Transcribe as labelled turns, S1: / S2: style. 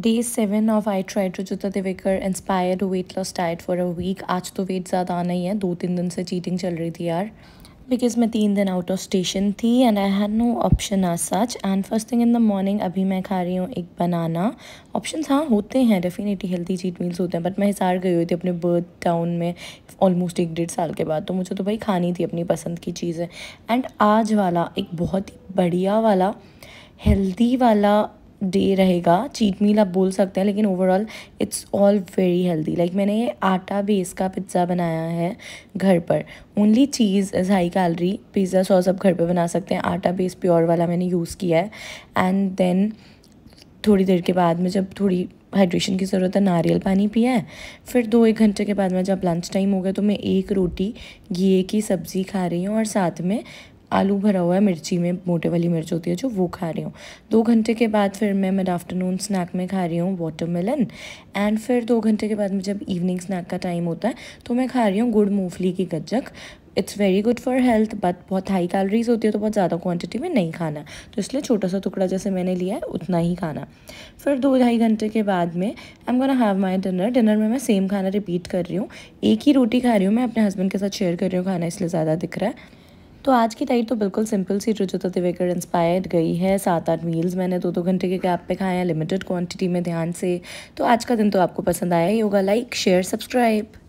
S1: day seven of I try to Rujuta inspire inspired weight loss diet for a week आज तो wait ज़्यादा आना ही है दो तीन दिन से चीटिंग चल रही थी यार बिकॉज मैं तीन दिन आउट ऑफ स्टेशन थी and I had no option as such and first thing in the morning अभी मैं खा रही हूँ एक बनाना ऑप्शन हाँ होते हैं डेफिनेटली हेल्थी चीट मील्स होते हैं बट मैं हिसार गई हुई थी अपने बर्थ टाउन में ऑलमोस्ट एक डेढ़ साल के बाद तो मुझे तो भाई खानी थी अपनी पसंद की चीज़ें एंड आज वाला एक बहुत ही बढ़िया वाला हेल्दी वाला डे रहेगा चीट मील आप बोल सकते हैं लेकिन overall it's all very healthy like मैंने ये आटा बेस का पिज्ज़ा बनाया है घर पर only cheese is high calorie pizza sauce आप घर पर बना सकते हैं आटा बेस प्योर वाला मैंने यूज़ किया है एंड देन थोड़ी देर के बाद में जब थोड़ी हाइड्रेशन की ज़रूरत है नारियल पानी पिया है फिर दो एक घंटे के बाद में जब लंच टाइम हो गया तो मैं एक रोटी घी की सब्ज़ी खा रही हूँ और साथ में आलू भरा हुआ है मिर्ची में मोटे वाली मिर्च होती है जो वो खा रही हूँ दो घंटे के बाद फिर मैं मिड आफ्टरनून स्नैक में खा रही हूँ वाटरमेलन एंड फिर दो घंटे के बाद में जब इवनिंग स्नैक का टाइम होता है तो मैं खा रही हूँ गुड़ मूंगफली की गज्जक it's very good for health but बहुत हाई कैलोरीज होती है तो बहुत ज़्यादा क्वान्टिटी में नहीं खाना तो इसलिए छोटा सा टुकड़ा जैसे मैंने लिया है उतना ही खाना फिर दो ढाई घंटे के बाद में I am gonna have my dinner dinner में मैं सेम खाना रिपीट कर रही हूँ एक ही रोटी खा रही हूँ मैं अपने हस्बैंड के साथ शेयर कर रही हूँ खाना इसलिए ज़्यादा दिख रहा है तो आज की डाइट तो बिल्कुल सिंपल सी रुचुता दिवेकर इंस्पायर्ड गई है सात आठ मील्स मैंने दो दो घंटे के गैप पे खाए हैं लिमिटेड क्वांटिटी में ध्यान से तो आज का दिन तो आपको पसंद आया ही होगा लाइक शेयर सब्सक्राइब